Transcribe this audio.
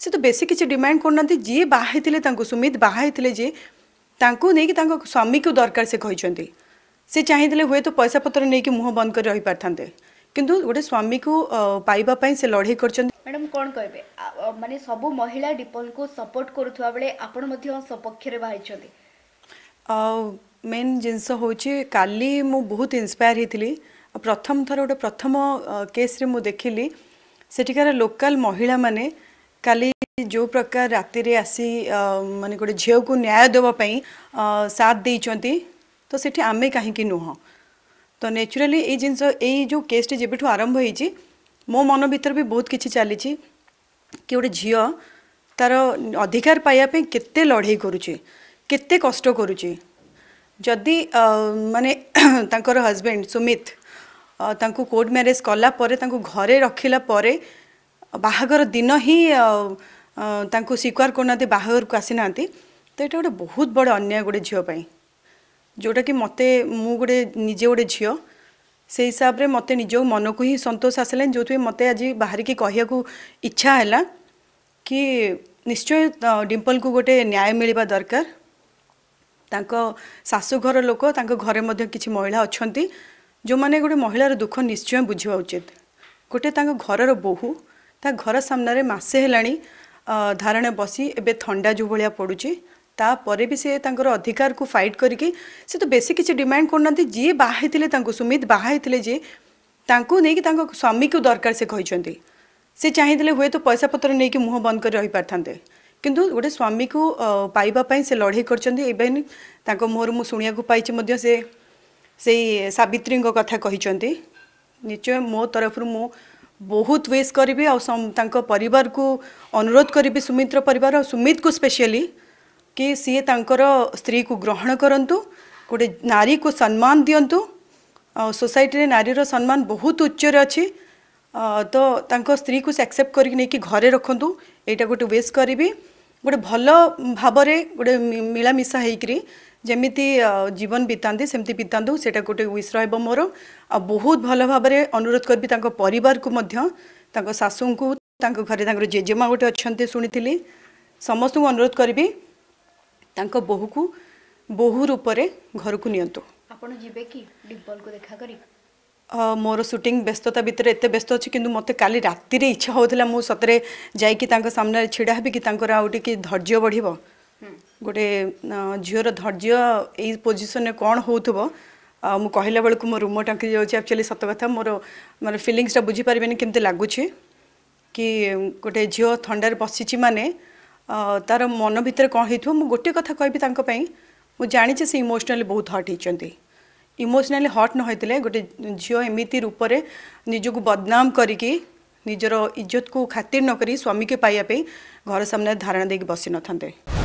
से तो बेस किसी डिमाण करना जी बाहरी सुमित बाहरी जी नहीं कि स्वामी को दरकार से कही से चाहते हुए तो पैसा पत्र नहीं कि मुह बंद कर रही पारे कि गोटे स्वामी को पाइबापी से लड़े कर मैडम कौन कहे मानते सब महिला डिपल को सपोर्ट करपक्ष मेन जिनस हूँ काली बहुत इन्स्पायर होती प्रथम थर गोटे प्रथम केस्रे मुझे देख ली सेठिकार लोकाल महिला मैंने କାଲି ଯେଉଁ ପ୍ରକାର ରାତିରେ ଆସି ମାନେ ଗୋଟେ ଝିଅକୁ ନ୍ୟାୟ ଦେବା ପାଇଁ ସାଥ ଦେଇଛନ୍ତି ତ ସେଠି ଆମେ କାହିଁକି ନୁହଁ ତ ନ୍ୟାଚୁରାଲି ଏଇ ଜିନିଷ ଏଇ ଯେଉଁ କେସ୍ଟି ଯେବେଠୁ ଆରମ୍ଭ ହେଇଛି ମୋ ମନ ଭିତରେ ବି ବହୁତ କିଛି ଚାଲିଛି କି ଗୋଟେ ଝିଅ ତାର ଅଧିକାର ପାଇବା ପାଇଁ କେତେ ଲଢ଼େଇ କରୁଛି କେତେ କଷ୍ଟ କରୁଛି ଯଦି ମାନେ ତାଙ୍କର ହଜବେଣ୍ଡ ସୁମିତ ତାଙ୍କୁ କୋର୍ଟ ମ୍ୟାରେଜ୍ କଲା ପରେ ତାଙ୍କୁ ଘରେ ରଖିଲା ପରେ ବାହାଘର ଦିନ ହିଁ ତାଙ୍କୁ ସ୍ୱୀକାର କରୁନାହାନ୍ତି ବାହାଘରକୁ ଆସିନାହାନ୍ତି ତ ଏଇଟା ଗୋଟେ ବହୁତ ବଡ଼ ଅନ୍ୟାୟ ଗୋଟେ ଝିଅ ପାଇଁ ଯେଉଁଟାକି ମୋତେ ମୁଁ ଗୋଟେ ନିଜେ ଗୋଟେ ଝିଅ ସେଇ ହିସାବରେ ମୋତେ ନିଜ ମନକୁ ହିଁ ସନ୍ତୋଷ ଆସିଲାନି ଯେଉଁଥିପାଇଁ ମୋତେ ଆଜି ବାହାରିକି କହିବାକୁ ଇଚ୍ଛା ହେଲା କି ନିଶ୍ଚୟ ଡିମ୍ପଲ୍କୁ ଗୋଟେ ନ୍ୟାୟ ମିଳିବା ଦରକାର ତାଙ୍କ ଶାଶୁଘର ଲୋକ ତାଙ୍କ ଘରେ ମଧ୍ୟ କିଛି ମହିଳା ଅଛନ୍ତି ଯେଉଁମାନେ ଗୋଟେ ମହିଳାର ଦୁଃଖ ନିଶ୍ଚୟ ବୁଝିବା ଉଚିତ ଗୋଟେ ତାଙ୍କ ଘରର ବୋହୂ ତା ଘର ସାମ୍ନାରେ ମାସେ ହେଲାଣି ଧାରଣା ବସି ଏବେ ଥଣ୍ଡା ଯେଉଁ ଭଳିଆ ପଡ଼ୁଛି ତାପରେ ବି ସେ ତାଙ୍କର ଅଧିକାରକୁ ଫାଇଟ୍ କରିକି ସେ ତ ବେଶୀ କିଛି ଡିମାଣ୍ଡ କରୁନାହାନ୍ତି ଯିଏ ବାହା ହେଇଥିଲେ ତାଙ୍କୁ ସୁମିତ ବାହା ହେଇଥିଲେ ଯିଏ ତାଙ୍କୁ ନେଇକି ତାଙ୍କ ସ୍ୱାମୀକୁ ଦରକାର ସେ କହିଛନ୍ତି ସେ ଚାହିଁଥିଲେ ହୁଏତ ପଇସା ପତ୍ର ନେଇକି ମୁହଁ ବନ୍ଦ କରି ରହିପାରିଥାନ୍ତେ କିନ୍ତୁ ଗୋଟେ ସ୍ୱାମୀକୁ ପାଇବା ପାଇଁ ସେ ଲଢ଼େଇ କରିଛନ୍ତି ଇଭେନ୍ ତାଙ୍କ ମୁହଁରୁ ମୁଁ ଶୁଣିବାକୁ ପାଇଛି ମଧ୍ୟ ସେ ସେଇ ସାବିତ୍ରୀଙ୍କ କଥା କହିଛନ୍ତି ନିଶ୍ଚୟ ମୋ ତରଫରୁ ମୁଁ बहुत बहु वेस गरी आउँदाको अनुरोध गरी सुमित र सुमित को स्पेशली कि सि तर स्त्री को ग्रहण कन् गे नारी को सम्मान दिनु सोसैटी नारी रो सम्मान बहुत उच्च तो तांको स्त्री को एक्सेप्ट घरे गरिक वेस्ट रोटा गटो वेस गरी गए भए मिलामिसिरी जे जीवन बिता वितास र हौ मोर बहुत भल भावना अनुरोध गर् शासुको तेजेमा गएर अहिले शुनि समस्तोध बोहो कु बो रूपले घरको नियत आँ मोर सुटिङ व्यस्तता भित्र यते व्यस्त अब किन मत इच्छा हौ त म सतेर सामेडा आउँछ धैर्य बढ्यो ଗୋଟେ ଝିଅର ଧୈର୍ଯ୍ୟ ଏଇ ପୋଜିସନ୍ରେ କ'ଣ ହେଉଥିବ ଆଉ ମୁଁ କହିଲା ବେଳକୁ ମୋ ରୁମ ଟାଙ୍କି ଯାଉଛି ଆକ୍ଚୁଆଲି ସତ କଥା ମୋର ମାନେ ଫିଲିଙ୍ଗସ୍ଟା ବୁଝିପାରିବେନି କେମିତି ଲାଗୁଛି କି ଗୋଟେ ଝିଅ ଥଣ୍ଡାରେ ବସିଛି ମାନେ ତାର ମନ ଭିତରେ କ'ଣ ହେଇଥିବ ମୁଁ ଗୋଟିଏ କଥା କହିବି ତାଙ୍କ ପାଇଁ ମୁଁ ଜାଣିଛି ସେ ଇମୋସନାଲି ବହୁତ ହଟ୍ ହେଇଛନ୍ତି ଇମୋସନାଲି ହଟ୍ ନ ହୋଇଥିଲେ ଗୋଟେ ଝିଅ ଏମିତି ରୂପରେ ନିଜକୁ ବଦନାମ କରିକି ନିଜର ଇଜ୍ଜତକୁ ଖାତିର ନକରି ସ୍ୱାମୀକୁ ପାଇବା ପାଇଁ ଘର ସାମ୍ନାରେ ଧାରଣା ଦେଇକି ବସିନଥାନ୍ତେ